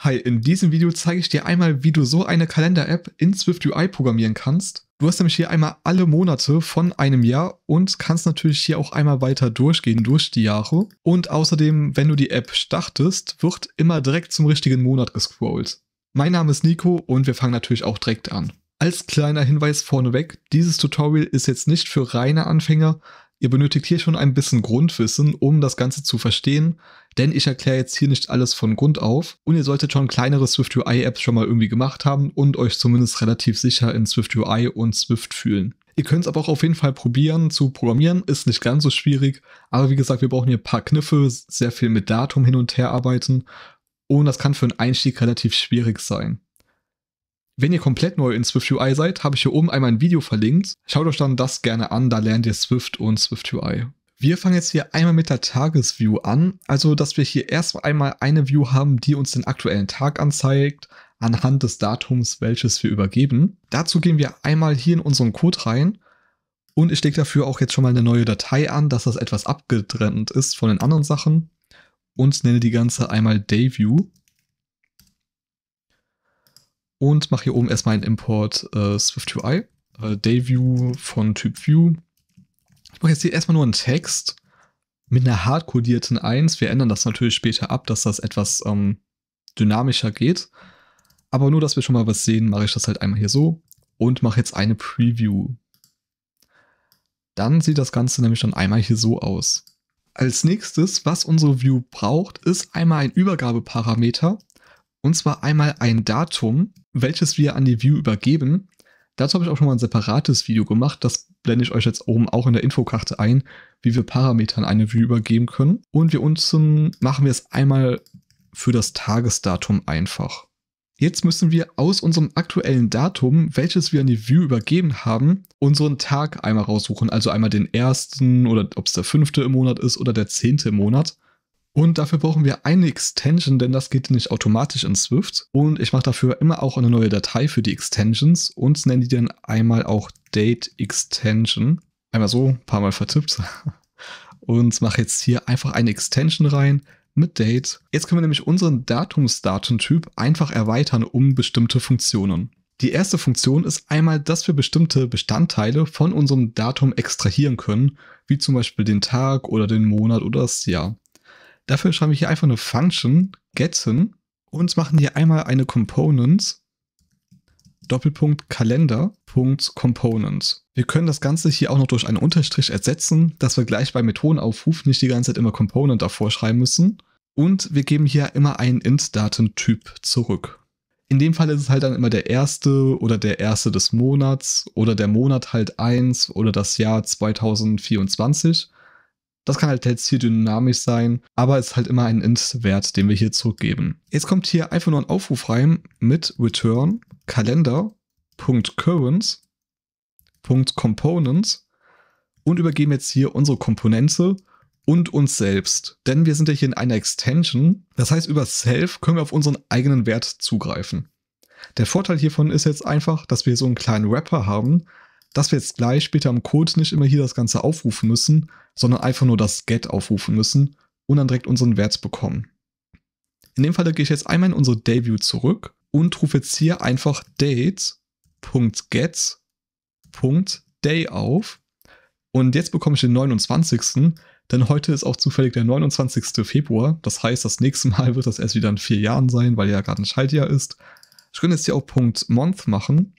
Hi, in diesem Video zeige ich dir einmal, wie du so eine Kalender-App in SwiftUI programmieren kannst. Du hast nämlich hier einmal alle Monate von einem Jahr und kannst natürlich hier auch einmal weiter durchgehen durch die Jahre. Und außerdem, wenn du die App startest, wird immer direkt zum richtigen Monat gescrollt. Mein Name ist Nico und wir fangen natürlich auch direkt an. Als kleiner Hinweis vorneweg, dieses Tutorial ist jetzt nicht für reine Anfänger. Ihr benötigt hier schon ein bisschen Grundwissen, um das Ganze zu verstehen denn ich erkläre jetzt hier nicht alles von Grund auf und ihr solltet schon kleinere SwiftUI-Apps schon mal irgendwie gemacht haben und euch zumindest relativ sicher in SwiftUI und Swift fühlen. Ihr könnt es aber auch auf jeden Fall probieren zu programmieren, ist nicht ganz so schwierig, aber wie gesagt, wir brauchen hier ein paar Kniffe, sehr viel mit Datum hin und her arbeiten und das kann für einen Einstieg relativ schwierig sein. Wenn ihr komplett neu in SwiftUI seid, habe ich hier oben einmal ein Video verlinkt. Schaut euch dann das gerne an, da lernt ihr Swift und SwiftUI. Wir fangen jetzt hier einmal mit der Tagesview an, also dass wir hier erst einmal eine View haben, die uns den aktuellen Tag anzeigt, anhand des Datums, welches wir übergeben. Dazu gehen wir einmal hier in unseren Code rein und ich lege dafür auch jetzt schon mal eine neue Datei an, dass das etwas abgetrennt ist von den anderen Sachen und nenne die ganze einmal DayView und mache hier oben erstmal einen Import äh, SwiftUI, äh, DayView von Typ View ich brauche jetzt hier erstmal nur einen Text mit einer hardcodierten 1. Wir ändern das natürlich später ab, dass das etwas ähm, dynamischer geht. Aber nur, dass wir schon mal was sehen, mache ich das halt einmal hier so und mache jetzt eine Preview. Dann sieht das Ganze nämlich dann einmal hier so aus. Als nächstes, was unsere View braucht, ist einmal ein Übergabeparameter und zwar einmal ein Datum, welches wir an die View übergeben. Dazu habe ich auch schon mal ein separates Video gemacht, das blende ich euch jetzt oben auch in der Infokarte ein, wie wir Parametern eine View übergeben können. Und wir uns machen wir es einmal für das Tagesdatum einfach. Jetzt müssen wir aus unserem aktuellen Datum, welches wir an die View übergeben haben, unseren Tag einmal raussuchen. Also einmal den ersten oder ob es der fünfte im Monat ist oder der zehnte im Monat. Und dafür brauchen wir eine Extension, denn das geht nicht automatisch in Swift. Und ich mache dafür immer auch eine neue Datei für die Extensions und nenne die dann einmal auch Date Extension. Einmal so, ein paar Mal vertippt. Und mache jetzt hier einfach eine Extension rein mit Date. Jetzt können wir nämlich unseren Datumsdatentyp einfach erweitern um bestimmte Funktionen. Die erste Funktion ist einmal, dass wir bestimmte Bestandteile von unserem Datum extrahieren können, wie zum Beispiel den Tag oder den Monat oder das Jahr. Dafür schreibe ich hier einfach eine Function, getzen, und machen hier einmal eine Components, Doppelpunkt Kalender, Punkt Components. Wir können das Ganze hier auch noch durch einen Unterstrich ersetzen, dass wir gleich bei Methodenaufruf nicht die ganze Zeit immer Component davor schreiben müssen. Und wir geben hier immer einen Int-Datentyp zurück. In dem Fall ist es halt dann immer der erste oder der erste des Monats oder der Monat halt 1 oder das Jahr 2024. Das kann halt jetzt hier dynamisch sein, aber es ist halt immer ein Int-Wert, den wir hier zurückgeben. Jetzt kommt hier einfach nur ein Aufruf rein mit return calendar.currents.components und übergeben jetzt hier unsere Komponente und uns selbst. Denn wir sind ja hier in einer Extension. Das heißt, über Self können wir auf unseren eigenen Wert zugreifen. Der Vorteil hiervon ist jetzt einfach, dass wir so einen kleinen Wrapper haben, dass wir jetzt gleich später am Code nicht immer hier das Ganze aufrufen müssen, sondern einfach nur das Get aufrufen müssen und dann direkt unseren Wert bekommen. In dem Fall gehe ich jetzt einmal in unsere dayView zurück und rufe jetzt hier einfach date.get.day auf. Und jetzt bekomme ich den 29. Denn heute ist auch zufällig der 29. Februar. Das heißt, das nächste Mal wird das erst wieder in vier Jahren sein, weil ja gerade ein Schaltjahr ist. Ich könnte jetzt hier auch Month machen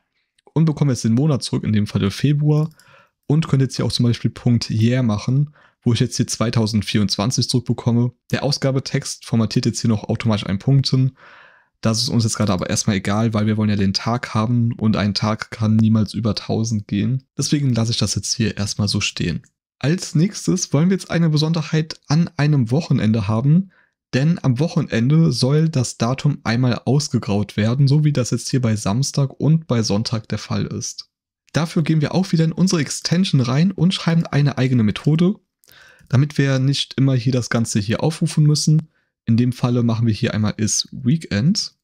und bekomme jetzt den Monat zurück, in dem Fall Februar. Und könnte jetzt hier auch zum Beispiel Punkt Yeah machen, wo ich jetzt hier 2024 zurückbekomme. Der Ausgabetext formatiert jetzt hier noch automatisch einen Punkt hin. Das ist uns jetzt gerade aber erstmal egal, weil wir wollen ja den Tag haben und ein Tag kann niemals über 1000 gehen. Deswegen lasse ich das jetzt hier erstmal so stehen. Als nächstes wollen wir jetzt eine Besonderheit an einem Wochenende haben. Denn am Wochenende soll das Datum einmal ausgegraut werden, so wie das jetzt hier bei Samstag und bei Sonntag der Fall ist. Dafür gehen wir auch wieder in unsere Extension rein und schreiben eine eigene Methode, damit wir nicht immer hier das Ganze hier aufrufen müssen. In dem Falle machen wir hier einmal isWeekend.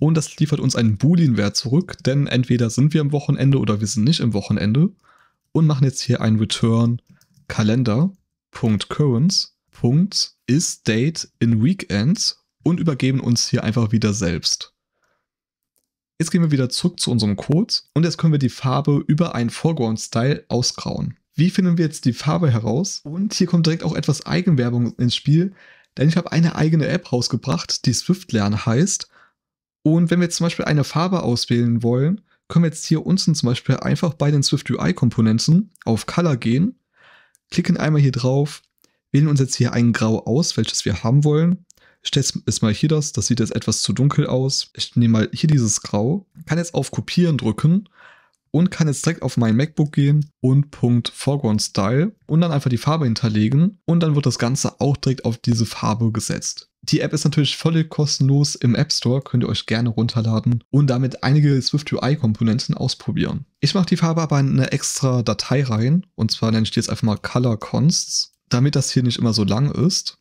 Und das liefert uns einen Boolean-Wert zurück, denn entweder sind wir am Wochenende oder wir sind nicht im Wochenende. Und machen jetzt hier ein return Kalender.currents. Is Date in Weekends und übergeben uns hier einfach wieder selbst. Jetzt gehen wir wieder zurück zu unserem Code und jetzt können wir die Farbe über einen Foreground Style ausgrauen. Wie finden wir jetzt die Farbe heraus? Und hier kommt direkt auch etwas Eigenwerbung ins Spiel, denn ich habe eine eigene App rausgebracht, die Swift Lern heißt. Und wenn wir jetzt zum Beispiel eine Farbe auswählen wollen, können wir jetzt hier unten zum Beispiel einfach bei den Swift UI Komponenten auf Color gehen, klicken einmal hier drauf Wählen uns jetzt hier ein Grau aus, welches wir haben wollen. Ich stelle jetzt mal hier das, das sieht jetzt etwas zu dunkel aus. Ich nehme mal hier dieses Grau, kann jetzt auf Kopieren drücken und kann jetzt direkt auf mein MacBook gehen und Punkt Foreground Style und dann einfach die Farbe hinterlegen und dann wird das Ganze auch direkt auf diese Farbe gesetzt. Die App ist natürlich völlig kostenlos im App Store, könnt ihr euch gerne runterladen und damit einige Swift UI-Komponenten ausprobieren. Ich mache die Farbe aber in eine extra Datei rein und zwar nenne ich die jetzt einfach mal Color Consts damit das hier nicht immer so lang ist,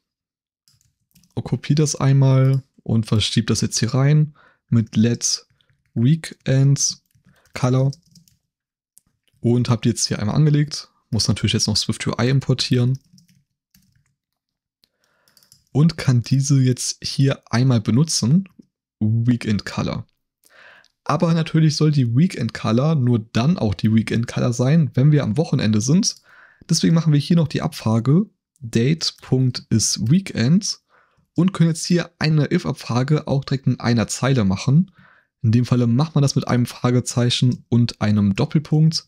kopiere das einmal und verschiebe das jetzt hier rein mit Let's Weekends Color und habe die jetzt hier einmal angelegt. Muss natürlich jetzt noch Swift UI importieren und kann diese jetzt hier einmal benutzen, Weekend Color. Aber natürlich soll die Weekend Color nur dann auch die Weekend Color sein, wenn wir am Wochenende sind, Deswegen machen wir hier noch die Abfrage date.isWeekend und können jetzt hier eine if-Abfrage auch direkt in einer Zeile machen. In dem Falle macht man das mit einem Fragezeichen und einem Doppelpunkt.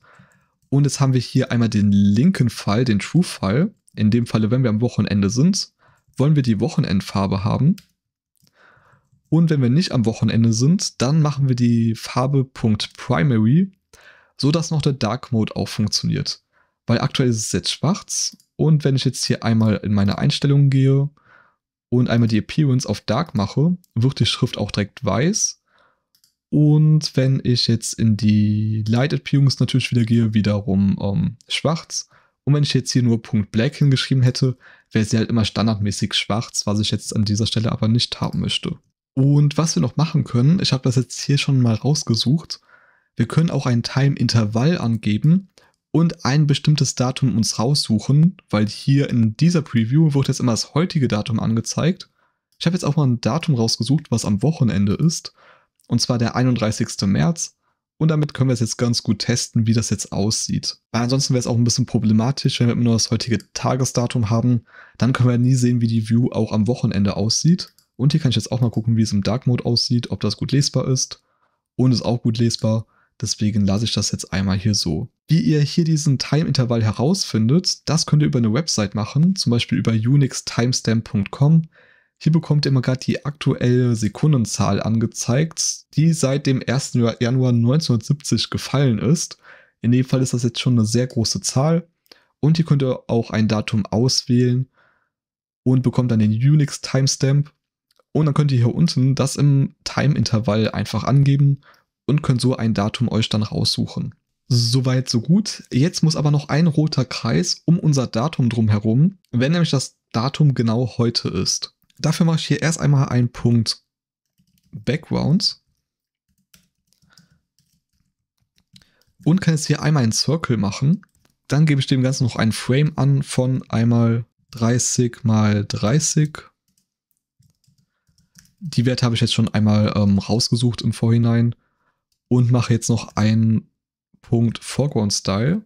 Und jetzt haben wir hier einmal den linken Fall, den True-Fall. In dem Falle, wenn wir am Wochenende sind, wollen wir die Wochenendfarbe haben. Und wenn wir nicht am Wochenende sind, dann machen wir die Farbe.primary, sodass noch der Dark Mode auch funktioniert weil aktuell ist es jetzt schwarz. Und wenn ich jetzt hier einmal in meine Einstellungen gehe und einmal die Appearance auf Dark mache, wird die Schrift auch direkt weiß. Und wenn ich jetzt in die Light Appearance natürlich wieder gehe, wiederum ähm, schwarz. Und wenn ich jetzt hier nur Punkt Black hingeschrieben hätte, wäre sie halt immer standardmäßig schwarz, was ich jetzt an dieser Stelle aber nicht haben möchte. Und was wir noch machen können, ich habe das jetzt hier schon mal rausgesucht, wir können auch ein Time-Intervall angeben, und ein bestimmtes Datum uns raussuchen, weil hier in dieser Preview wird jetzt immer das heutige Datum angezeigt. Ich habe jetzt auch mal ein Datum rausgesucht, was am Wochenende ist, und zwar der 31. März. Und damit können wir es jetzt ganz gut testen, wie das jetzt aussieht. Weil ansonsten wäre es auch ein bisschen problematisch, wenn wir immer nur das heutige Tagesdatum haben. Dann können wir nie sehen, wie die View auch am Wochenende aussieht. Und hier kann ich jetzt auch mal gucken, wie es im Dark Mode aussieht, ob das gut lesbar ist. Und ist auch gut lesbar. Deswegen lasse ich das jetzt einmal hier so. Wie ihr hier diesen Time-Intervall herausfindet, das könnt ihr über eine Website machen, zum Beispiel über unixtimestamp.com. Hier bekommt ihr immer gerade die aktuelle Sekundenzahl angezeigt, die seit dem 1. Januar 1970 gefallen ist. In dem Fall ist das jetzt schon eine sehr große Zahl. Und hier könnt ihr auch ein Datum auswählen und bekommt dann den Unix Timestamp. Und dann könnt ihr hier unten das im Time-Intervall einfach angeben und könnt so ein Datum euch dann raussuchen. Soweit, so gut. Jetzt muss aber noch ein roter Kreis um unser Datum drum herum, wenn nämlich das Datum genau heute ist. Dafür mache ich hier erst einmal einen Punkt Background und kann jetzt hier einmal einen Circle machen. Dann gebe ich dem Ganzen noch einen Frame an von einmal 30 mal 30. Die Werte habe ich jetzt schon einmal ähm, rausgesucht im Vorhinein und mache jetzt noch einen Punkt Foreground Style,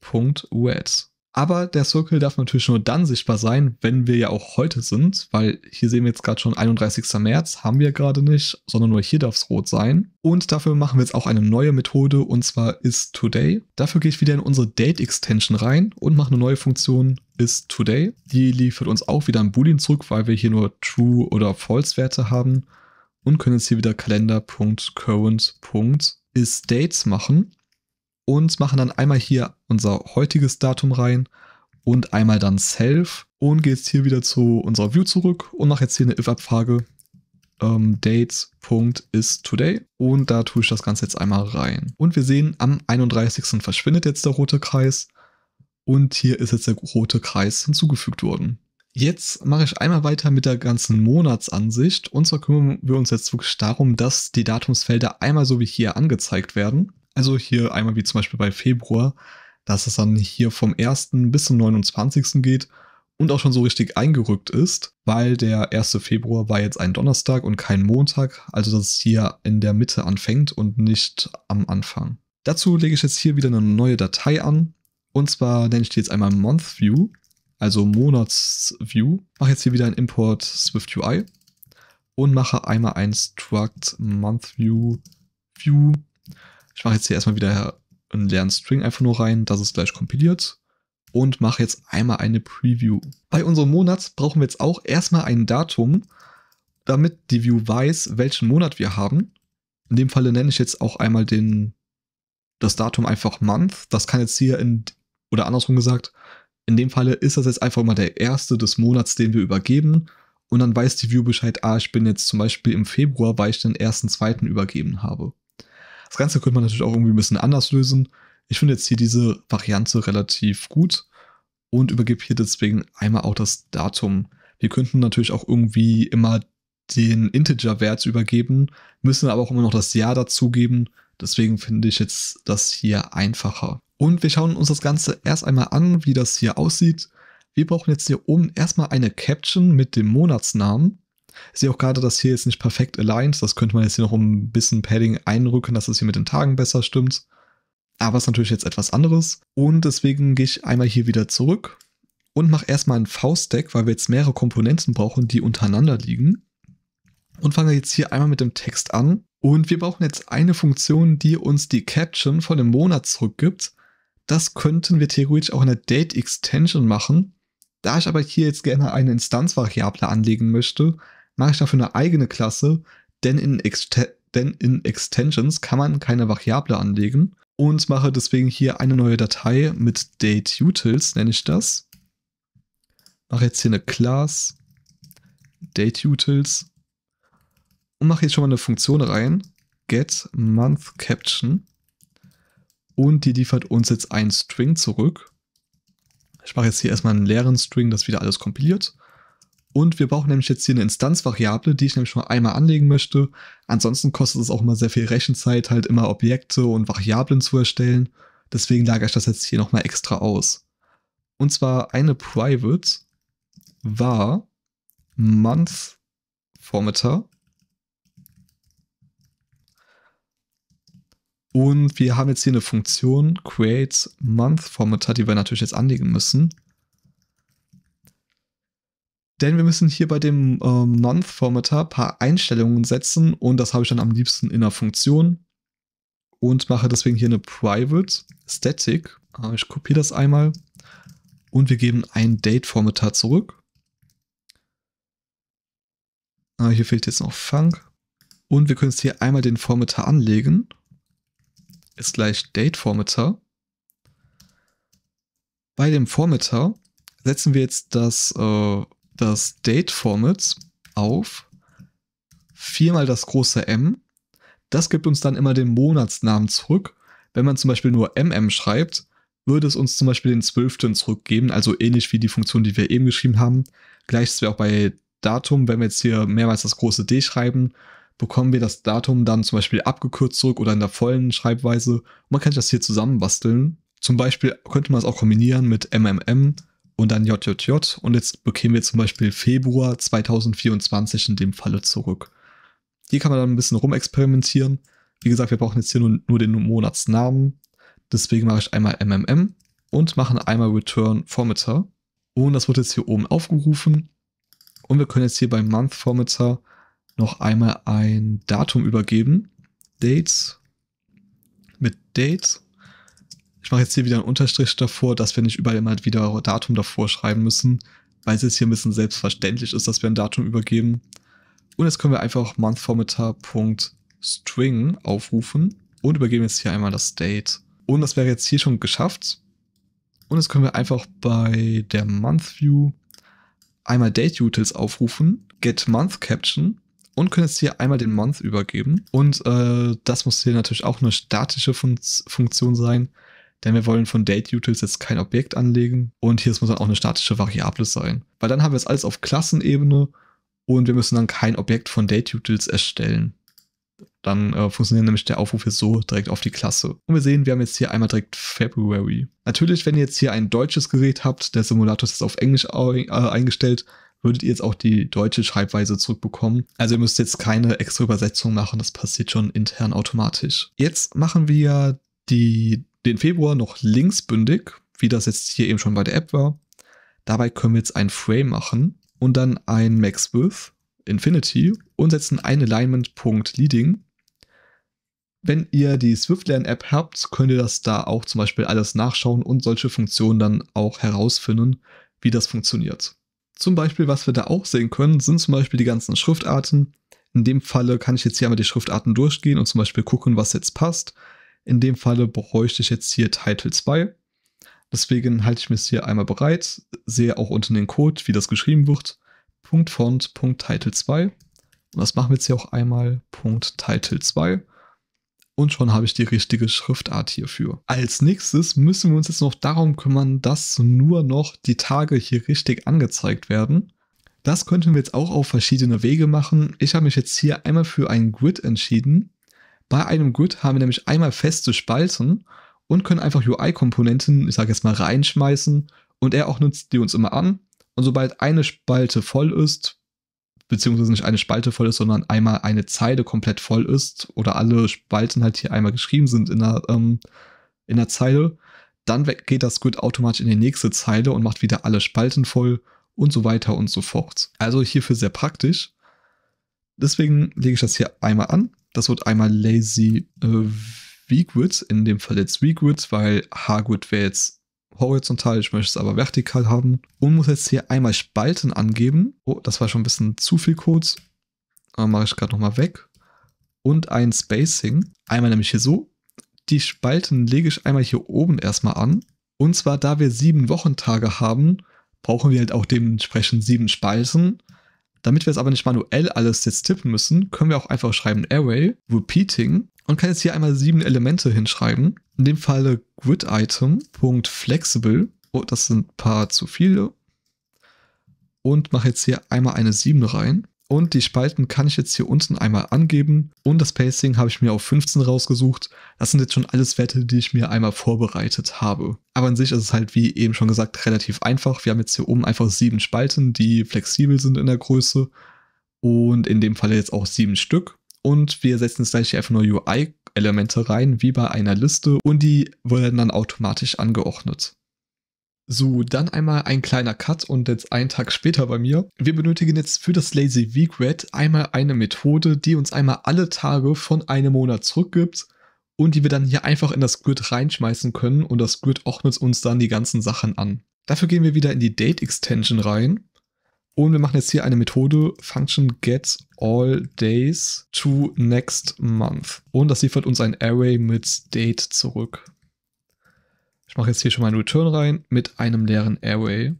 Punkt Wet. Aber der Circle darf natürlich nur dann sichtbar sein, wenn wir ja auch heute sind, weil hier sehen wir jetzt gerade schon 31. März, haben wir gerade nicht, sondern nur hier darf es rot sein. Und dafür machen wir jetzt auch eine neue Methode und zwar isToday. Dafür gehe ich wieder in unsere Date Extension rein und mache eine neue Funktion isToday. Die liefert uns auch wieder ein Boolean zurück, weil wir hier nur true oder false Werte haben und können jetzt hier wieder Kalender.current.isDates machen und machen dann einmal hier unser heutiges Datum rein und einmal dann self und gehe jetzt hier wieder zu unserer View zurück und mache jetzt hier eine if-Abfrage ähm, dates.isToday und da tue ich das Ganze jetzt einmal rein. Und wir sehen, am 31. verschwindet jetzt der rote Kreis und hier ist jetzt der rote Kreis hinzugefügt worden. Jetzt mache ich einmal weiter mit der ganzen Monatsansicht. Und zwar kümmern wir uns jetzt wirklich darum, dass die Datumsfelder einmal so wie hier angezeigt werden. Also hier einmal wie zum Beispiel bei Februar, dass es dann hier vom 1. bis zum 29. geht und auch schon so richtig eingerückt ist, weil der 1. Februar war jetzt ein Donnerstag und kein Montag, also dass es hier in der Mitte anfängt und nicht am Anfang. Dazu lege ich jetzt hier wieder eine neue Datei an. Und zwar nenne ich die jetzt einmal MonthView also Monatsview, mache jetzt hier wieder ein Import Swift UI und mache einmal ein struct month view view. Ich mache jetzt hier erstmal wieder einen leeren String einfach nur rein, dass es gleich kompiliert und mache jetzt einmal eine Preview. Bei unserem Monat brauchen wir jetzt auch erstmal ein Datum, damit die View weiß, welchen Monat wir haben. In dem Falle nenne ich jetzt auch einmal den, das Datum einfach Month. Das kann jetzt hier in, oder andersrum gesagt, in dem Falle ist das jetzt einfach mal der erste des Monats, den wir übergeben. Und dann weiß die View Bescheid, ah, ich bin jetzt zum Beispiel im Februar, weil ich den ersten, zweiten übergeben habe. Das Ganze könnte man natürlich auch irgendwie ein bisschen anders lösen. Ich finde jetzt hier diese Variante relativ gut und übergebe hier deswegen einmal auch das Datum. Wir könnten natürlich auch irgendwie immer den Integer-Wert übergeben, müssen aber auch immer noch das Jahr dazugeben. Deswegen finde ich jetzt das hier einfacher. Und wir schauen uns das Ganze erst einmal an, wie das hier aussieht. Wir brauchen jetzt hier oben erstmal eine Caption mit dem Monatsnamen. Ich sehe auch gerade, dass hier jetzt nicht perfekt aligned. Das könnte man jetzt hier noch ein bisschen Padding einrücken, dass es das hier mit den Tagen besser stimmt. Aber es ist natürlich jetzt etwas anderes. Und deswegen gehe ich einmal hier wieder zurück und mache erstmal einen V-Stack, weil wir jetzt mehrere Komponenten brauchen, die untereinander liegen. Und fange jetzt hier einmal mit dem Text an. Und wir brauchen jetzt eine Funktion, die uns die Caption von dem Monat zurückgibt. Das könnten wir theoretisch auch in der Date Extension machen. Da ich aber hier jetzt gerne eine Instanzvariable anlegen möchte, mache ich dafür eine eigene Klasse, denn in, Exte denn in Extensions kann man keine Variable anlegen und mache deswegen hier eine neue Datei mit DateUtils, nenne ich das. Mache jetzt hier eine Class DateUtils und mache hier schon mal eine Funktion rein, getMonthCaption und die liefert uns jetzt einen String zurück. Ich mache jetzt hier erstmal einen leeren String, das wieder alles kompiliert. Und wir brauchen nämlich jetzt hier eine Instanzvariable, die ich nämlich schon einmal anlegen möchte. Ansonsten kostet es auch immer sehr viel Rechenzeit, halt immer Objekte und Variablen zu erstellen. Deswegen lagere ich das jetzt hier nochmal extra aus. Und zwar eine Private war month formatter Und wir haben jetzt hier eine Funktion create month formatter, die wir natürlich jetzt anlegen müssen. Denn wir müssen hier bei dem äh, month formatter ein paar Einstellungen setzen und das habe ich dann am liebsten in einer Funktion und mache deswegen hier eine private static. Ah, ich kopiere das einmal und wir geben ein Date Formatter zurück. Ah, hier fehlt jetzt noch Funk. Und wir können jetzt hier einmal den Formatter anlegen ist gleich DateFormatter. Bei dem Formatter setzen wir jetzt das, äh, das DateFormat auf viermal das große M. Das gibt uns dann immer den Monatsnamen zurück. Wenn man zum Beispiel nur MM schreibt, würde es uns zum Beispiel den 12. zurückgeben, also ähnlich wie die Funktion, die wir eben geschrieben haben. Gleiches wäre auch bei Datum, wenn wir jetzt hier mehrmals das große D schreiben, bekommen wir das Datum dann zum Beispiel abgekürzt zurück oder in der vollen Schreibweise. Man kann sich das hier zusammenbasteln. Zum Beispiel könnte man es auch kombinieren mit MMM und dann JJJ und jetzt bekämen wir zum Beispiel Februar 2024 in dem Falle zurück. Hier kann man dann ein bisschen rumexperimentieren. Wie gesagt, wir brauchen jetzt hier nur, nur den Monatsnamen. Deswegen mache ich einmal MMM und mache einmal Return Formatter. Und das wird jetzt hier oben aufgerufen. Und wir können jetzt hier beim Month Formatter noch einmal ein Datum übergeben. Dates. Mit Dates. Ich mache jetzt hier wieder einen Unterstrich davor, dass wir nicht überall immer wieder Datum davor schreiben müssen, weil es jetzt hier ein bisschen selbstverständlich ist, dass wir ein Datum übergeben. Und jetzt können wir einfach monthformatter.string aufrufen und übergeben jetzt hier einmal das Date. Und das wäre jetzt hier schon geschafft. Und jetzt können wir einfach bei der MonthView einmal Date Utils aufrufen, get Month Caption und könntest hier einmal den Month übergeben. Und äh, das muss hier natürlich auch eine statische Fun Funktion sein, denn wir wollen von DateUtils jetzt kein Objekt anlegen. Und hier muss dann auch eine statische Variable sein. Weil dann haben wir es alles auf Klassenebene und wir müssen dann kein Objekt von DateUtils erstellen. Dann äh, funktioniert nämlich der Aufruf hier so direkt auf die Klasse. Und wir sehen, wir haben jetzt hier einmal direkt February. Natürlich, wenn ihr jetzt hier ein deutsches Gerät habt, der Simulator ist auf Englisch äh, eingestellt, würdet ihr jetzt auch die deutsche Schreibweise zurückbekommen. Also ihr müsst jetzt keine extra Übersetzung machen, das passiert schon intern automatisch. Jetzt machen wir die, den Februar noch linksbündig, wie das jetzt hier eben schon bei der App war. Dabei können wir jetzt ein Frame machen und dann ein Max Infinity und setzen ein Alignment.leading. Wenn ihr die swiftlearn app habt, könnt ihr das da auch zum Beispiel alles nachschauen und solche Funktionen dann auch herausfinden, wie das funktioniert. Zum Beispiel, was wir da auch sehen können, sind zum Beispiel die ganzen Schriftarten. In dem Falle kann ich jetzt hier einmal die Schriftarten durchgehen und zum Beispiel gucken, was jetzt passt. In dem Falle bräuchte ich jetzt hier Title 2. Deswegen halte ich mir es hier einmal bereit, sehe auch unten den Code, wie das geschrieben wird. Punkt Font, Punkt Title 2. Und das machen wir jetzt hier auch einmal, Punkt Title 2. Und schon habe ich die richtige Schriftart hierfür. Als nächstes müssen wir uns jetzt noch darum kümmern, dass nur noch die Tage hier richtig angezeigt werden. Das könnten wir jetzt auch auf verschiedene Wege machen. Ich habe mich jetzt hier einmal für einen Grid entschieden. Bei einem Grid haben wir nämlich einmal feste Spalten und können einfach UI-Komponenten, ich sage jetzt mal, reinschmeißen und er auch nutzt die uns immer an. Und sobald eine Spalte voll ist, beziehungsweise nicht eine Spalte voll ist, sondern einmal eine Zeile komplett voll ist oder alle Spalten halt hier einmal geschrieben sind in der, ähm, in der Zeile, dann geht das Grid automatisch in die nächste Zeile und macht wieder alle Spalten voll und so weiter und so fort. Also hierfür sehr praktisch. Deswegen lege ich das hier einmal an. Das wird einmal Lazy äh, V-Grid, in dem Fall jetzt V-Grid, weil H-Grid wäre jetzt horizontal, ich möchte es aber vertikal haben und muss jetzt hier einmal Spalten angeben. Oh, das war schon ein bisschen zu viel Codes. Aber äh, mache ich gerade nochmal weg. Und ein Spacing. Einmal nämlich hier so. Die Spalten lege ich einmal hier oben erstmal an. Und zwar, da wir sieben Wochentage haben, brauchen wir halt auch dementsprechend sieben Spalten. Damit wir es aber nicht manuell alles jetzt tippen müssen, können wir auch einfach schreiben Array Repeating und kann jetzt hier einmal sieben Elemente hinschreiben. In dem Falle GridItem.flexible, itemflexible Oh, das sind ein paar zu viele. Und mache jetzt hier einmal eine 7 rein. Und die Spalten kann ich jetzt hier unten einmal angeben. Und das Pacing habe ich mir auf 15 rausgesucht. Das sind jetzt schon alles Werte, die ich mir einmal vorbereitet habe. Aber an sich ist es halt, wie eben schon gesagt, relativ einfach. Wir haben jetzt hier oben einfach sieben Spalten, die flexibel sind in der Größe. Und in dem Falle jetzt auch sieben Stück und wir setzen jetzt gleich einfach nur UI-Elemente rein, wie bei einer Liste und die werden dann automatisch angeordnet. So, dann einmal ein kleiner Cut und jetzt einen Tag später bei mir. Wir benötigen jetzt für das Lazy Regret einmal eine Methode, die uns einmal alle Tage von einem Monat zurückgibt und die wir dann hier einfach in das Grid reinschmeißen können und das Grid ordnet uns dann die ganzen Sachen an. Dafür gehen wir wieder in die Date Extension rein und wir machen jetzt hier eine Methode Function get all days to next month. Und das liefert uns ein Array mit Date zurück. Ich mache jetzt hier schon mal einen Return rein mit einem leeren Array.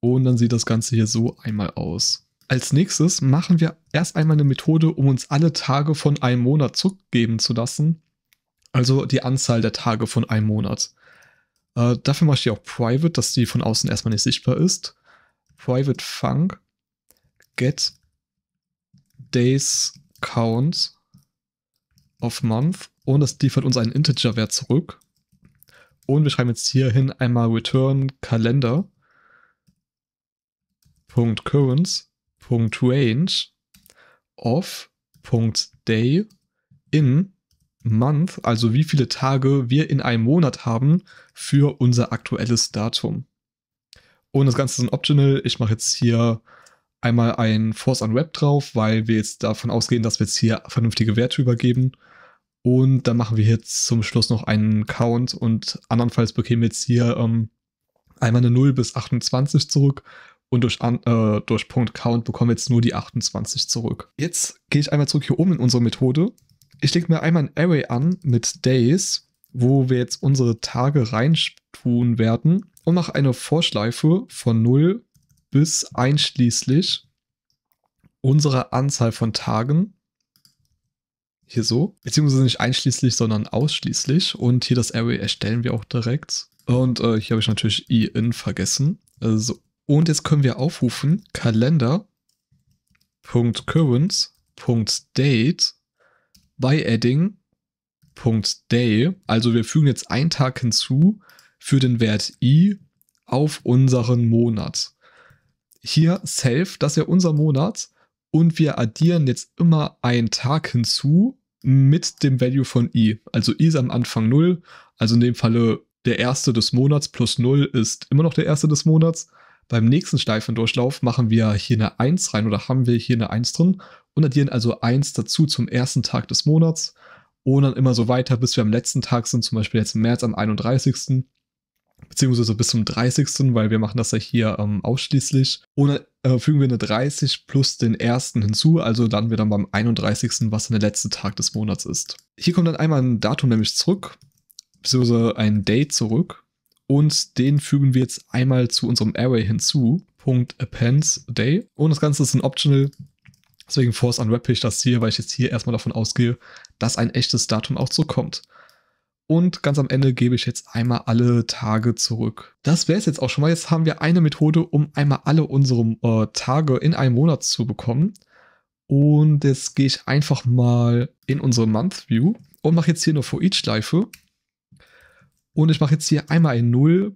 Und dann sieht das Ganze hier so einmal aus. Als nächstes machen wir erst einmal eine Methode, um uns alle Tage von einem Monat zurückgeben zu lassen. Also die Anzahl der Tage von einem Monat. Äh, dafür mache ich die auch private, dass die von außen erstmal nicht sichtbar ist. Private Funk Get Days Count of Month und das liefert uns einen Integer-Wert zurück. Und wir schreiben jetzt hierhin einmal return Kalender Punkt Currents Punkt Range of Punkt Day in Month, also wie viele Tage wir in einem Monat haben für unser aktuelles Datum. Und das Ganze ist ein Optional. Ich mache jetzt hier einmal ein Force on Web drauf, weil wir jetzt davon ausgehen, dass wir jetzt hier vernünftige Werte übergeben. Und dann machen wir jetzt zum Schluss noch einen Count und andernfalls bekämen wir jetzt hier ähm, einmal eine 0 bis 28 zurück und durch, äh, durch Punkt Count bekommen wir jetzt nur die 28 zurück. Jetzt gehe ich einmal zurück hier oben in unsere Methode. Ich lege mir einmal ein Array an mit Days wo wir jetzt unsere Tage reintun werden und nach einer Vorschleife von 0 bis einschließlich unserer Anzahl von Tagen hier so, beziehungsweise nicht einschließlich, sondern ausschließlich. Und hier das Array erstellen wir auch direkt. Und äh, hier habe ich natürlich in vergessen. Also, und jetzt können wir aufrufen Kalender.current.date by adding i.day. Also wir fügen jetzt einen Tag hinzu für den Wert i auf unseren Monat. Hier self, das ist ja unser Monat. Und wir addieren jetzt immer einen Tag hinzu mit dem Value von i. Also i ist am Anfang 0. Also in dem Falle der erste des Monats plus 0 ist immer noch der erste des Monats. Beim nächsten steifen Durchlauf machen wir hier eine 1 rein oder haben wir hier eine 1 drin und addieren also 1 dazu zum ersten Tag des Monats und dann immer so weiter, bis wir am letzten Tag sind, zum Beispiel jetzt im März am 31. Beziehungsweise bis zum 30., weil wir machen das ja hier ähm, ausschließlich. Und dann äh, fügen wir eine 30 plus den ersten hinzu, also landen wir dann beim 31., was dann der letzte Tag des Monats ist. Hier kommt dann einmal ein Datum nämlich zurück, beziehungsweise ein Date zurück. Und den fügen wir jetzt einmal zu unserem Array hinzu. Punkt appends day. Und das Ganze ist ein Optional, Deswegen force unwrap ich das hier, weil ich jetzt hier erstmal davon ausgehe, dass ein echtes Datum auch zurückkommt. Und ganz am Ende gebe ich jetzt einmal alle Tage zurück. Das wäre es jetzt auch schon mal. Jetzt haben wir eine Methode, um einmal alle unsere äh, Tage in einem Monat zu bekommen. Und jetzt gehe ich einfach mal in unsere Month View und mache jetzt hier eine For Each Schleife. Und ich mache jetzt hier einmal ein 0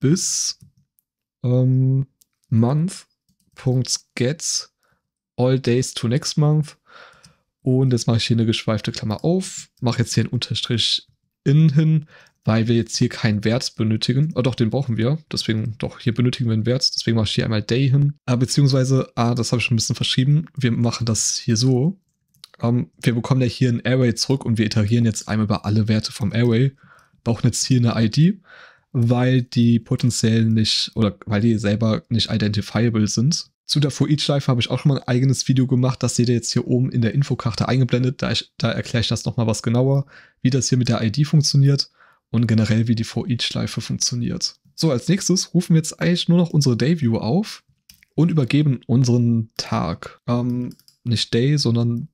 bis ähm, month.get all days to next month und jetzt mache ich hier eine geschweifte Klammer auf, mache jetzt hier einen Unterstrich innen hin, weil wir jetzt hier keinen Wert benötigen. Oh doch, den brauchen wir. Deswegen, doch, hier benötigen wir einen Wert. Deswegen mache ich hier einmal day hin. Ah, beziehungsweise, ah, das habe ich schon ein bisschen verschrieben. Wir machen das hier so. Um, ähm, wir bekommen ja hier ein Array zurück und wir iterieren jetzt einmal über alle Werte vom Array. Brauchen jetzt hier eine ID, weil die potenziell nicht, oder weil die selber nicht identifiable sind. Zu der For Each Life habe ich auch schon mal ein eigenes Video gemacht. Das seht ihr jetzt hier oben in der Infokarte eingeblendet. Da, ich, da erkläre ich das nochmal was genauer, wie das hier mit der ID funktioniert und generell, wie die For Each Schleife funktioniert. So, als nächstes rufen wir jetzt eigentlich nur noch unsere Dayview auf und übergeben unseren Tag. Ähm, nicht Day, sondern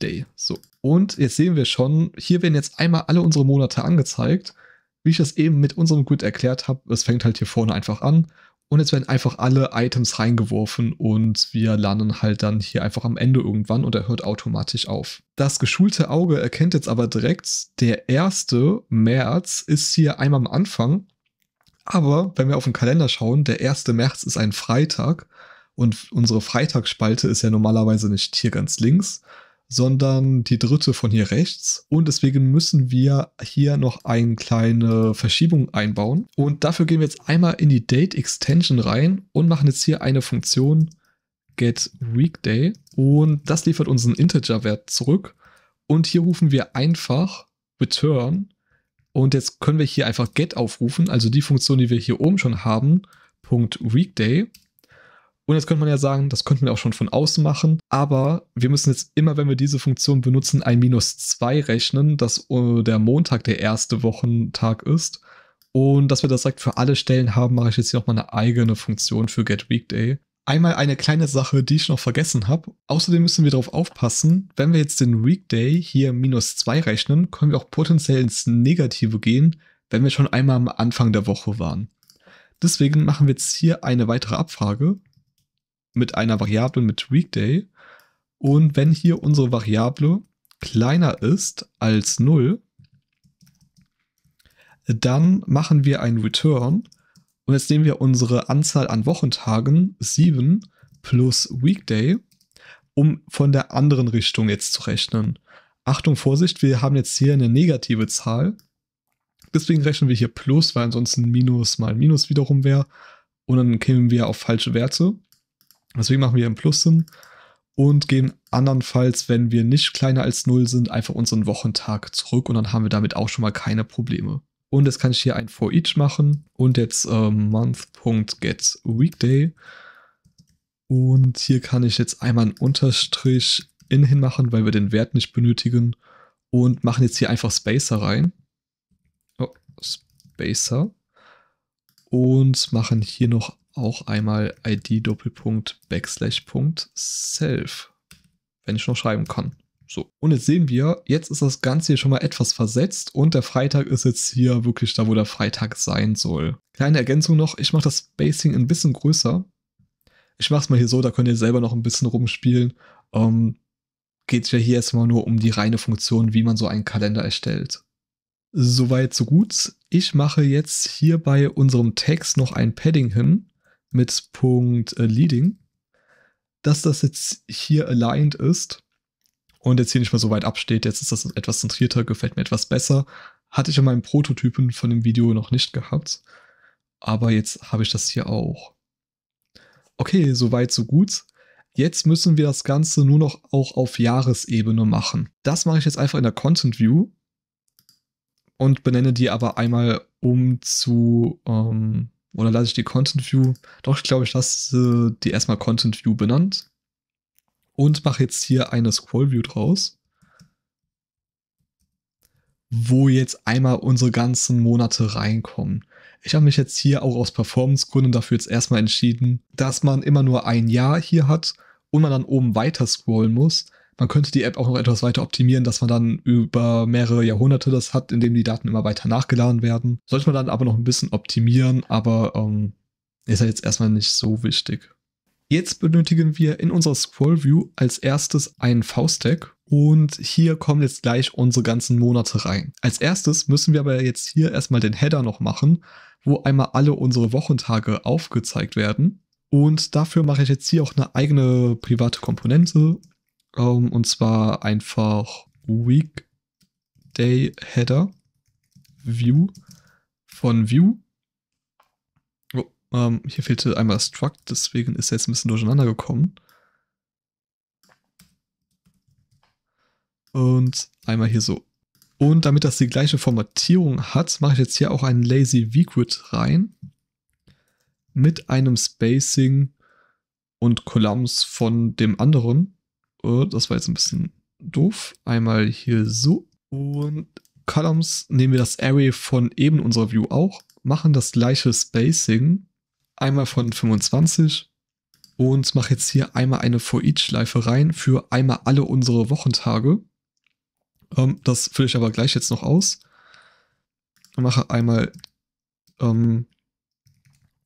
Day. So. Und jetzt sehen wir schon, hier werden jetzt einmal alle unsere Monate angezeigt. Wie ich das eben mit unserem Grid erklärt habe, es fängt halt hier vorne einfach an und jetzt werden einfach alle Items reingeworfen und wir landen halt dann hier einfach am Ende irgendwann und er hört automatisch auf. Das geschulte Auge erkennt jetzt aber direkt, der 1. März ist hier einmal am Anfang. Aber wenn wir auf den Kalender schauen, der 1. März ist ein Freitag und unsere Freitagsspalte ist ja normalerweise nicht hier ganz links, sondern die dritte von hier rechts. Und deswegen müssen wir hier noch eine kleine Verschiebung einbauen. Und dafür gehen wir jetzt einmal in die Date Extension rein und machen jetzt hier eine Funktion get weekday. Und das liefert uns einen Integer-Wert zurück. Und hier rufen wir einfach return. Und jetzt können wir hier einfach get aufrufen, also die Funktion, die wir hier oben schon haben, Punkt .weekday. Und jetzt könnte man ja sagen, das könnten wir auch schon von außen machen, aber wir müssen jetzt immer, wenn wir diese Funktion benutzen, ein minus 2 rechnen, dass äh, der Montag der erste Wochentag ist. Und dass wir das direkt für alle Stellen haben, mache ich jetzt hier nochmal eine eigene Funktion für getWeekday. Einmal eine kleine Sache, die ich noch vergessen habe. Außerdem müssen wir darauf aufpassen, wenn wir jetzt den Weekday hier minus 2 rechnen, können wir auch potenziell ins Negative gehen, wenn wir schon einmal am Anfang der Woche waren. Deswegen machen wir jetzt hier eine weitere Abfrage mit einer Variable mit Weekday. Und wenn hier unsere Variable kleiner ist als 0, dann machen wir ein Return. Und jetzt nehmen wir unsere Anzahl an Wochentagen, 7 plus Weekday, um von der anderen Richtung jetzt zu rechnen. Achtung, Vorsicht, wir haben jetzt hier eine negative Zahl. Deswegen rechnen wir hier plus, weil ansonsten Minus mal Minus wiederum wäre. Und dann kämen wir auf falsche Werte. Deswegen machen wir einen Plus hin und gehen andernfalls, wenn wir nicht kleiner als 0 sind, einfach unseren Wochentag zurück und dann haben wir damit auch schon mal keine Probleme. Und jetzt kann ich hier ein for each machen und jetzt äh, month.get Und hier kann ich jetzt einmal einen Unterstrich in hinmachen, weil wir den Wert nicht benötigen. Und machen jetzt hier einfach Spacer rein. Oh, Spacer. Und machen hier noch auch einmal id Doppelpunkt Backslash Punkt Self, wenn ich noch schreiben kann. So, und jetzt sehen wir, jetzt ist das Ganze hier schon mal etwas versetzt und der Freitag ist jetzt hier wirklich da, wo der Freitag sein soll. Kleine Ergänzung noch, ich mache das Spacing ein bisschen größer. Ich mache es mal hier so, da könnt ihr selber noch ein bisschen rumspielen. Ähm, Geht es ja hier erstmal nur um die reine Funktion, wie man so einen Kalender erstellt. Soweit, so gut. Ich mache jetzt hier bei unserem Text noch ein Padding hin mit Punkt äh, Leading, dass das jetzt hier aligned ist und jetzt hier nicht mehr so weit absteht. Jetzt ist das etwas zentrierter, gefällt mir etwas besser. Hatte ich in meinem Prototypen von dem Video noch nicht gehabt, aber jetzt habe ich das hier auch. Okay, soweit, so gut. Jetzt müssen wir das Ganze nur noch auch auf Jahresebene machen. Das mache ich jetzt einfach in der Content View und benenne die aber einmal um zu ähm, oder lasse ich die Content View? Doch, ich glaube, ich lasse die erstmal Content View benannt. Und mache jetzt hier eine Scroll View draus. Wo jetzt einmal unsere ganzen Monate reinkommen. Ich habe mich jetzt hier auch aus Performance-Gründen dafür jetzt erstmal entschieden, dass man immer nur ein Jahr hier hat und man dann oben weiter scrollen muss, man könnte die App auch noch etwas weiter optimieren, dass man dann über mehrere Jahrhunderte das hat, indem die Daten immer weiter nachgeladen werden. Sollte man dann aber noch ein bisschen optimieren, aber ähm, ist ja jetzt erstmal nicht so wichtig. Jetzt benötigen wir in unserer Scroll View als erstes einen V-Stack und hier kommen jetzt gleich unsere ganzen Monate rein. Als erstes müssen wir aber jetzt hier erstmal den Header noch machen, wo einmal alle unsere Wochentage aufgezeigt werden. Und dafür mache ich jetzt hier auch eine eigene private Komponente, um, ähm, und zwar einfach Weekday Header View von View. Oh, um, ähm, hier fehlte einmal Struct, deswegen ist er jetzt ein bisschen durcheinander gekommen. Und einmal hier so. Und damit das die gleiche Formatierung hat, mache ich jetzt hier auch einen Lazy V-Grid rein. Mit einem Spacing und Columns von dem anderen. Uh, das war jetzt ein bisschen doof. Einmal hier so und Columns nehmen wir das Array von eben unserer View auch, machen das gleiche Spacing, einmal von 25 und mache jetzt hier einmal eine For-Each-Schleife rein für einmal alle unsere Wochentage. Ähm, das fülle ich aber gleich jetzt noch aus. Mache einmal ähm,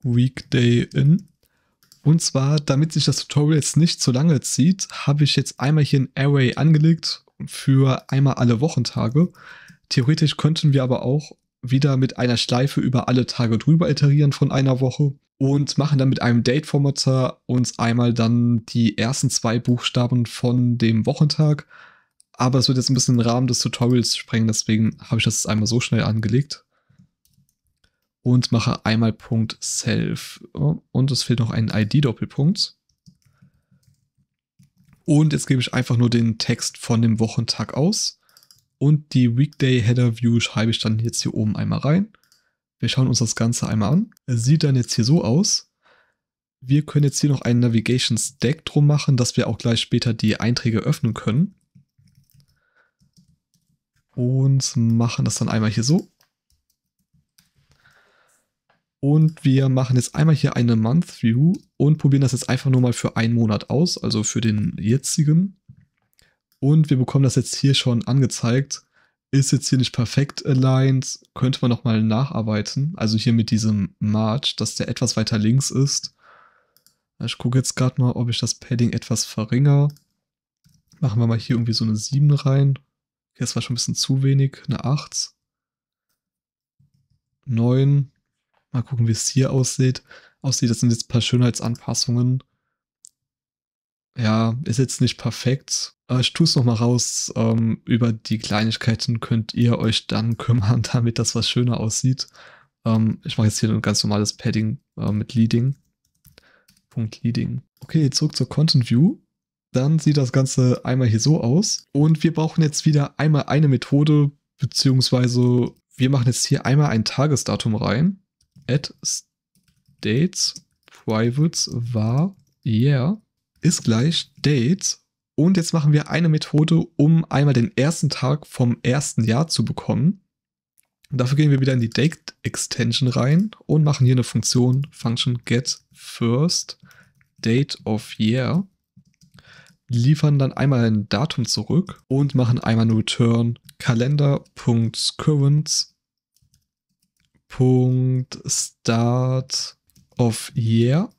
Weekday in und zwar, damit sich das Tutorial jetzt nicht zu lange zieht, habe ich jetzt einmal hier ein Array angelegt für einmal alle Wochentage. Theoretisch könnten wir aber auch wieder mit einer Schleife über alle Tage drüber iterieren von einer Woche und machen dann mit einem Date-Formatter uns einmal dann die ersten zwei Buchstaben von dem Wochentag. Aber es wird jetzt ein bisschen den Rahmen des Tutorials sprengen, deswegen habe ich das jetzt einmal so schnell angelegt und mache einmal Punkt self. Und es fehlt noch ein ID-Doppelpunkt. Und jetzt gebe ich einfach nur den Text von dem Wochentag aus. Und die Weekday Header View schreibe ich dann jetzt hier oben einmal rein. Wir schauen uns das Ganze einmal an. Es sieht dann jetzt hier so aus. Wir können jetzt hier noch einen Navigation Stack drum machen, dass wir auch gleich später die Einträge öffnen können. Und machen das dann einmal hier so. Und wir machen jetzt einmal hier eine Month View und probieren das jetzt einfach nur mal für einen Monat aus, also für den jetzigen. Und wir bekommen das jetzt hier schon angezeigt. Ist jetzt hier nicht perfekt aligned, könnte man nochmal nacharbeiten. Also hier mit diesem March, dass der etwas weiter links ist. Ich gucke jetzt gerade mal, ob ich das Padding etwas verringere. Machen wir mal hier irgendwie so eine 7 rein. Hier war schon ein bisschen zu wenig, eine 8. 9. Mal gucken, wie es hier aussieht. Aussieht, das sind jetzt ein paar Schönheitsanpassungen. Ja, ist jetzt nicht perfekt. ich tue es nochmal raus. Ähm, über die Kleinigkeiten könnt ihr euch dann kümmern, damit das was schöner aussieht. Ähm, ich mache jetzt hier ein ganz normales Padding äh, mit Leading. Punkt Leading. Okay, zurück zur Content View. Dann sieht das Ganze einmal hier so aus. Und wir brauchen jetzt wieder einmal eine Methode, beziehungsweise wir machen jetzt hier einmal ein Tagesdatum rein at states privates var yeah ist gleich dates. Und jetzt machen wir eine Methode, um einmal den ersten Tag vom ersten Jahr zu bekommen. dafür gehen wir wieder in die Date Extension rein und machen hier eine Funktion, Function get first date of year. Liefern dann einmal ein Datum zurück und machen einmal nur Return Kalender.current Punkt Start of Year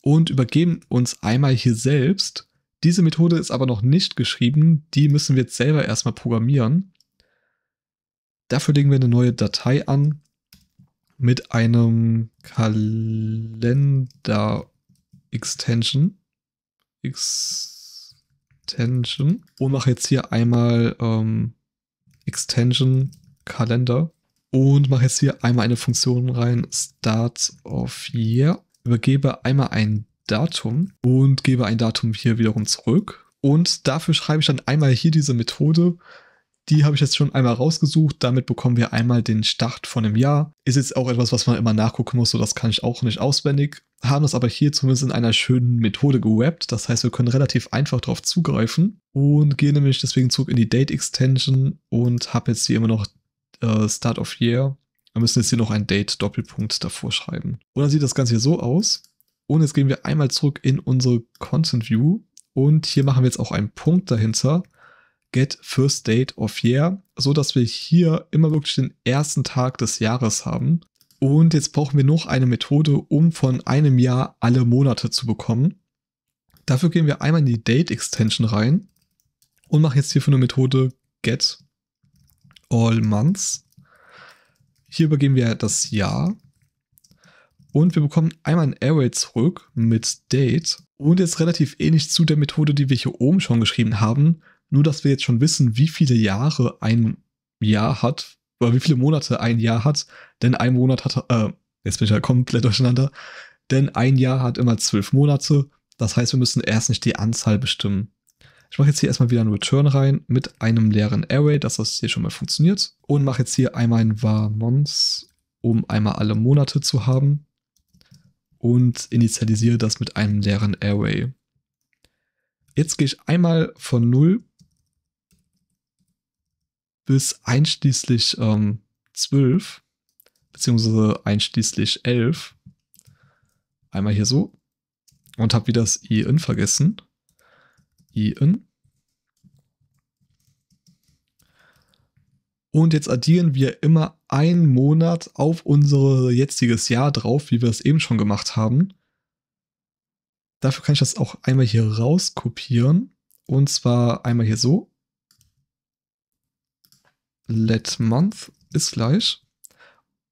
und übergeben uns einmal hier selbst. Diese Methode ist aber noch nicht geschrieben, die müssen wir jetzt selber erstmal programmieren. Dafür legen wir eine neue Datei an mit einem Kalender-Extension. Extension. Und mache jetzt hier einmal ähm, Extension Kalender und mache jetzt hier einmal eine Funktion rein, start of year, übergebe einmal ein Datum und gebe ein Datum hier wiederum zurück. Und dafür schreibe ich dann einmal hier diese Methode. Die habe ich jetzt schon einmal rausgesucht. Damit bekommen wir einmal den Start von einem Jahr. Ist jetzt auch etwas, was man immer nachgucken muss, so das kann ich auch nicht auswendig. Haben das aber hier zumindest in einer schönen Methode gewappt. Das heißt, wir können relativ einfach darauf zugreifen und gehe nämlich deswegen zurück in die Date Extension und habe jetzt hier immer noch äh, Start of Year. Wir müssen jetzt hier noch ein Date-Doppelpunkt davor schreiben. Und dann sieht das Ganze hier so aus. Und jetzt gehen wir einmal zurück in unsere Content View. Und hier machen wir jetzt auch einen Punkt dahinter. Get First Date of Year, so dass wir hier immer wirklich den ersten Tag des Jahres haben. Und jetzt brauchen wir noch eine Methode, um von einem Jahr alle Monate zu bekommen. Dafür gehen wir einmal in die Date Extension rein und machen jetzt hierfür eine Methode get all months. Hier übergeben wir das Jahr. Und wir bekommen einmal ein Array zurück mit Date. Und jetzt relativ ähnlich zu der Methode, die wir hier oben schon geschrieben haben. Nur, dass wir jetzt schon wissen, wie viele Jahre ein Jahr hat, oder wie viele Monate ein Jahr hat. Denn ein Monat hat, äh, jetzt bin ich ja komplett durcheinander. Denn ein Jahr hat immer zwölf Monate. Das heißt, wir müssen erst nicht die Anzahl bestimmen. Ich mache jetzt hier erstmal wieder einen Return rein mit einem leeren Array, dass das hier schon mal funktioniert. Und mache jetzt hier einmal ein var mons, um einmal alle Monate zu haben. Und initialisiere das mit einem leeren Array. Jetzt gehe ich einmal von 0 bis einschließlich ähm, 12, beziehungsweise einschließlich 11. Einmal hier so. Und habe wieder das i in vergessen. Ian. Und jetzt addieren wir immer einen Monat auf unser jetziges Jahr drauf, wie wir es eben schon gemacht haben. Dafür kann ich das auch einmal hier rauskopieren. Und zwar einmal hier so. Let month ist gleich.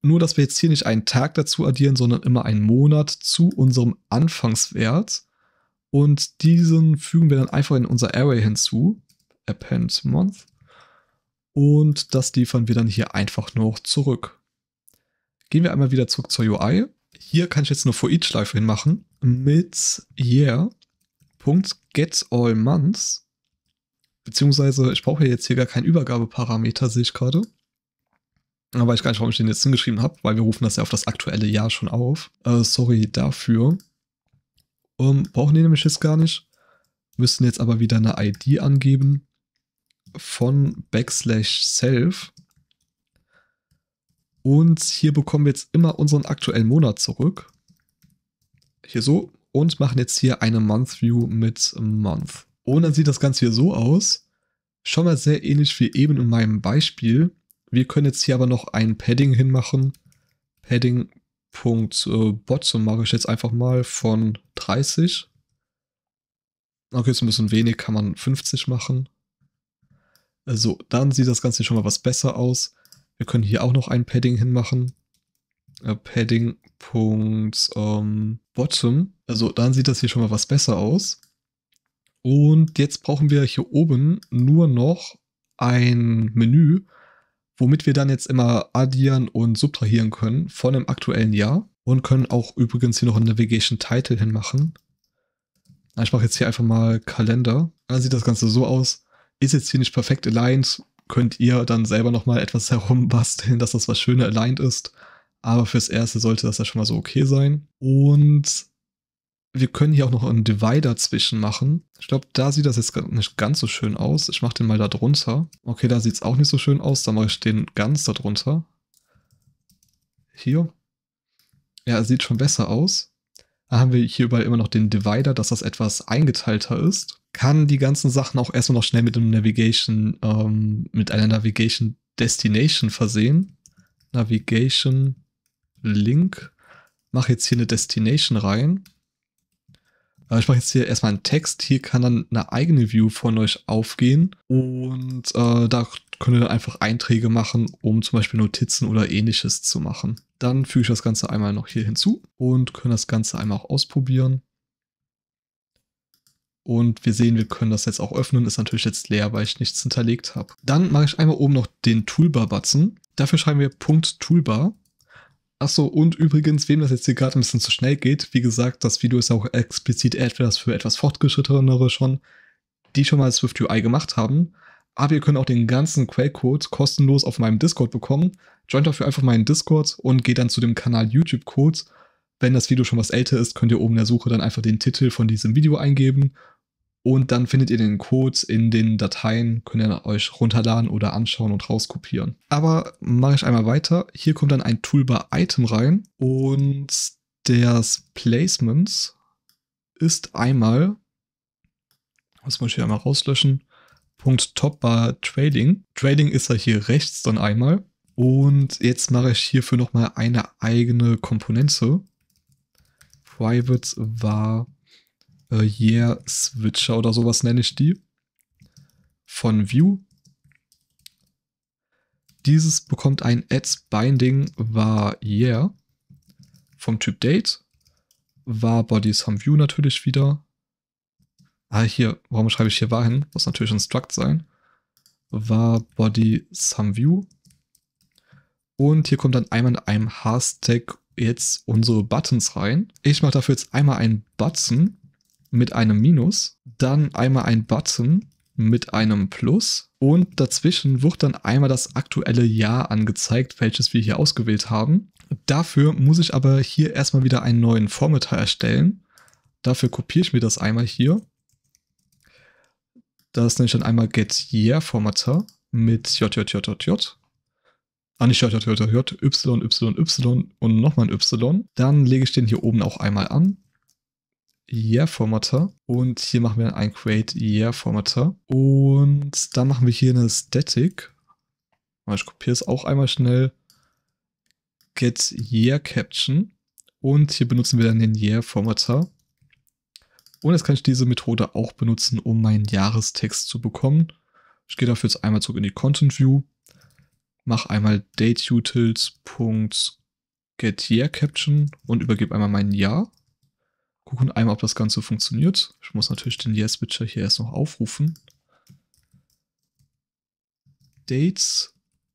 Nur, dass wir jetzt hier nicht einen Tag dazu addieren, sondern immer einen Monat zu unserem Anfangswert. Und diesen fügen wir dann einfach in unser Array hinzu, append month. Und das liefern wir dann hier einfach noch zurück. Gehen wir einmal wieder zurück zur UI. Hier kann ich jetzt eine For-Each-Schleife hinmachen mit year.getAllMonths. Beziehungsweise, ich brauche jetzt hier gar keinen Übergabeparameter, sehe ich gerade. Aber ich gar nicht, warum ich den jetzt hingeschrieben habe, weil wir rufen das ja auf das aktuelle Jahr schon auf. Äh, sorry dafür. Um, ähm, brauchen die nämlich jetzt gar nicht. Müssen jetzt aber wieder eine ID angeben von backslash self. Und hier bekommen wir jetzt immer unseren aktuellen Monat zurück. Hier so. Und machen jetzt hier eine Month View mit Month. Und dann sieht das Ganze hier so aus. Schon mal sehr ähnlich wie eben in meinem Beispiel. Wir können jetzt hier aber noch ein Padding hinmachen. Padding Punkt äh, Bottom mache ich jetzt einfach mal von 30. Okay, ist ein bisschen wenig, kann man 50 machen. Also, dann sieht das Ganze schon mal was besser aus. Wir können hier auch noch ein Padding hinmachen. Äh, Padding Punkt ähm, Bottom. Also dann sieht das hier schon mal was besser aus. Und jetzt brauchen wir hier oben nur noch ein Menü, womit wir dann jetzt immer addieren und subtrahieren können von dem aktuellen Jahr und können auch übrigens hier noch einen Navigation Title hinmachen. Ich mache jetzt hier einfach mal Kalender. Dann sieht das Ganze so aus. Ist jetzt hier nicht perfekt aligned, könnt ihr dann selber nochmal etwas herumbasteln, dass das was schöner aligned ist. Aber fürs Erste sollte das ja schon mal so okay sein. Und wir können hier auch noch einen Divider zwischen machen. Ich glaube, da sieht das jetzt nicht ganz so schön aus. Ich mache den mal da drunter. Okay, da sieht es auch nicht so schön aus. Dann mache ich den ganz da drunter. Hier. Ja, sieht schon besser aus. Da haben wir hier überall immer noch den Divider, dass das etwas eingeteilter ist. Kann die ganzen Sachen auch erstmal noch schnell mit einem Navigation, ähm, mit einer Navigation Destination versehen. Navigation Link. Mache jetzt hier eine Destination rein ich mache jetzt hier erstmal einen Text. Hier kann dann eine eigene View von euch aufgehen und äh, da könnt ihr dann einfach Einträge machen, um zum Beispiel Notizen oder ähnliches zu machen. Dann füge ich das Ganze einmal noch hier hinzu und können das Ganze einmal auch ausprobieren. Und wir sehen, wir können das jetzt auch öffnen. Ist natürlich jetzt leer, weil ich nichts hinterlegt habe. Dann mache ich einmal oben noch den toolbar batzen Dafür schreiben wir Punkt Toolbar Achso, und übrigens, wem das jetzt hier gerade ein bisschen zu schnell geht, wie gesagt, das Video ist auch explizit etwas für etwas Fortgeschrittenere schon, die schon mal Swift UI gemacht haben. Aber ihr könnt auch den ganzen Quellcode kostenlos auf meinem Discord bekommen. Joint dafür einfach meinen Discord und geht dann zu dem Kanal YouTube Code. Wenn das Video schon was älter ist, könnt ihr oben in der Suche dann einfach den Titel von diesem Video eingeben und dann findet ihr den Code in den Dateien, könnt ihr euch runterladen oder anschauen und rauskopieren. Aber mache ich einmal weiter. Hier kommt dann ein Toolbar-Item rein und das Placement ist einmal, was muss ich hier einmal rauslöschen, Punkt Topbar Trading. Trading ist ja hier rechts dann einmal. Und jetzt mache ich hierfür nochmal eine eigene Komponente. Private war äh, Yeah Switcher oder sowas nenne ich die. Von View. Dieses bekommt ein Ads Binding war Yeah vom Typ Date. war Bodies haben View natürlich wieder. Ah, hier, warum schreibe ich hier war hin? Muss natürlich ein Struct sein. War Body Some View. Und hier kommt dann einmal in einem Hashtag jetzt unsere Buttons rein. Ich mache dafür jetzt einmal einen Button mit einem Minus, dann einmal ein Button mit einem Plus und dazwischen wird dann einmal das aktuelle Jahr angezeigt, welches wir hier ausgewählt haben. Dafür muss ich aber hier erstmal wieder einen neuen Formatter erstellen. Dafür kopiere ich mir das einmal hier. Das nenne ich dann einmal getyear mit jjjjj. Ah, nicht jjjjj, y, y, y und nochmal ein y. Dann lege ich den hier oben auch einmal an. Year Formatter und hier machen wir ein Create Year Formatter und dann machen wir hier eine Static. Ich kopiere es auch einmal schnell. Get Year Caption und hier benutzen wir dann den Year Formatter. Und jetzt kann ich diese Methode auch benutzen, um meinen Jahrestext zu bekommen. Ich gehe dafür jetzt einmal zurück in die Content View, mache einmal dateutils.getYearCaption und übergebe einmal mein Jahr gucken einmal, ob das Ganze funktioniert. Ich muss natürlich den Yes-Witcher hier erst noch aufrufen. Dates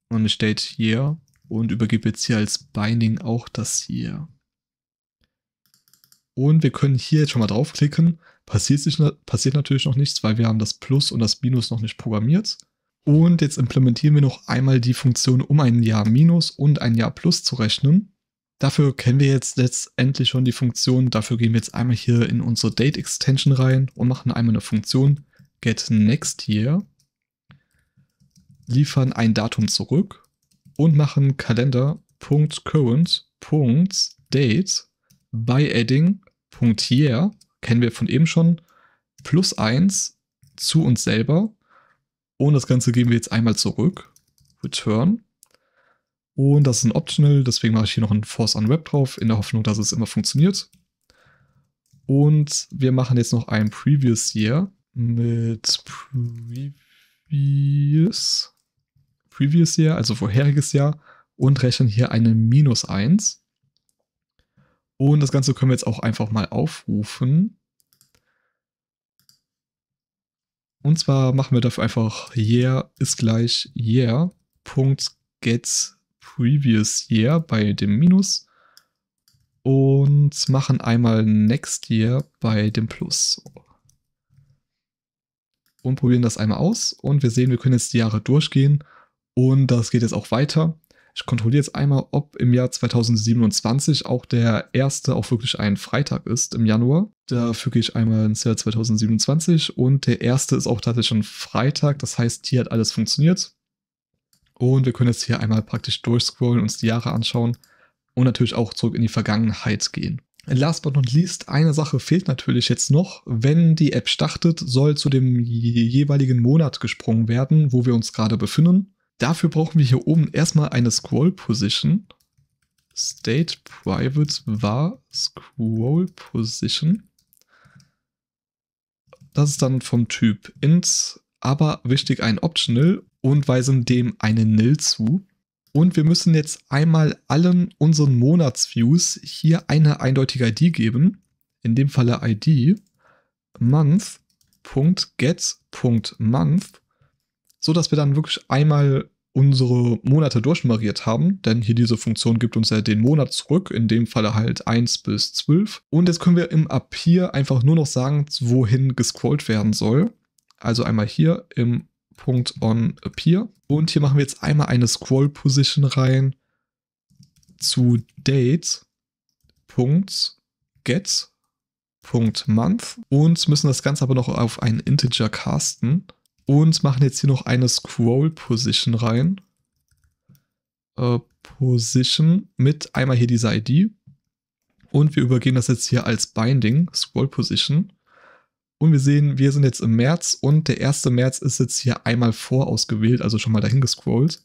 und ich Date Year und übergebe jetzt hier als Binding auch das Year. Und wir können hier jetzt schon mal draufklicken. Passiert, sich, passiert natürlich noch nichts, weil wir haben das Plus und das Minus noch nicht programmiert. Und jetzt implementieren wir noch einmal die Funktion, um ein Jahr Minus und ein Jahr Plus zu rechnen. Dafür kennen wir jetzt letztendlich schon die Funktion. Dafür gehen wir jetzt einmal hier in unsere Date Extension rein und machen einmal eine Funktion getNextYear, liefern ein Datum zurück und machen Kalender.current.date by adding.year, kennen wir von eben schon, plus 1 zu uns selber. Und das Ganze geben wir jetzt einmal zurück, return und das ist ein Optional, deswegen mache ich hier noch ein Force Unwrap drauf, in der Hoffnung, dass es immer funktioniert. Und wir machen jetzt noch ein Previous Year mit Previous, Previous Year, also vorheriges Jahr, und rechnen hier eine Minus 1. Und das Ganze können wir jetzt auch einfach mal aufrufen. Und zwar machen wir dafür einfach year ist gleich year.get Previous Year bei dem Minus und machen einmal Next Year bei dem Plus. Und probieren das einmal aus und wir sehen, wir können jetzt die Jahre durchgehen und das geht jetzt auch weiter. Ich kontrolliere jetzt einmal, ob im Jahr 2027 auch der erste auch wirklich ein Freitag ist im Januar. Da füge ich einmal ins Jahr 2027 und der erste ist auch tatsächlich ein Freitag. Das heißt, hier hat alles funktioniert. Und wir können jetzt hier einmal praktisch durchscrollen, uns die Jahre anschauen und natürlich auch zurück in die Vergangenheit gehen. Last but not least, eine Sache fehlt natürlich jetzt noch. Wenn die App startet, soll zu dem jeweiligen Monat gesprungen werden, wo wir uns gerade befinden. Dafür brauchen wir hier oben erstmal eine Scroll Position. State Private war Scroll Position. Das ist dann vom Typ int, aber wichtig ein Optional und weisen dem eine Nil zu. Und wir müssen jetzt einmal allen unseren Monatsviews hier eine eindeutige ID geben. In dem Falle ID month.get.month, so dass wir dann wirklich einmal unsere Monate durchnummeriert haben, denn hier diese Funktion gibt uns ja den Monat zurück, in dem Falle halt 1 bis 12. Und jetzt können wir im Up hier einfach nur noch sagen, wohin gescrollt werden soll. Also einmal hier im Punkt.onAppear. Und hier machen wir jetzt einmal eine Scroll-Position rein zu Date.get Month und müssen das Ganze aber noch auf einen Integer casten und machen jetzt hier noch eine Scroll Position rein. Äh, Position mit einmal hier dieser ID und wir übergehen das jetzt hier als Binding Scroll Position und wir sehen, wir sind jetzt im März und der 1. März ist jetzt hier einmal vorausgewählt, also schon mal dahin gescrollt.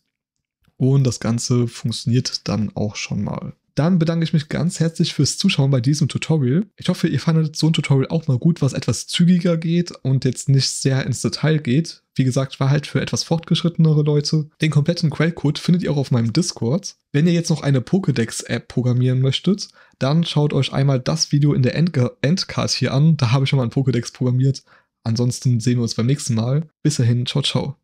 Und das Ganze funktioniert dann auch schon mal. Dann bedanke ich mich ganz herzlich fürs Zuschauen bei diesem Tutorial. Ich hoffe, ihr fandet so ein Tutorial auch mal gut, was etwas zügiger geht und jetzt nicht sehr ins Detail geht. Wie gesagt, war halt für etwas fortgeschrittenere Leute. Den kompletten Quellcode findet ihr auch auf meinem Discord. Wenn ihr jetzt noch eine Pokédex-App programmieren möchtet, dann schaut euch einmal das Video in der Endcard hier an. Da habe ich schon mal einen Pokédex programmiert. Ansonsten sehen wir uns beim nächsten Mal. Bis dahin, ciao, ciao.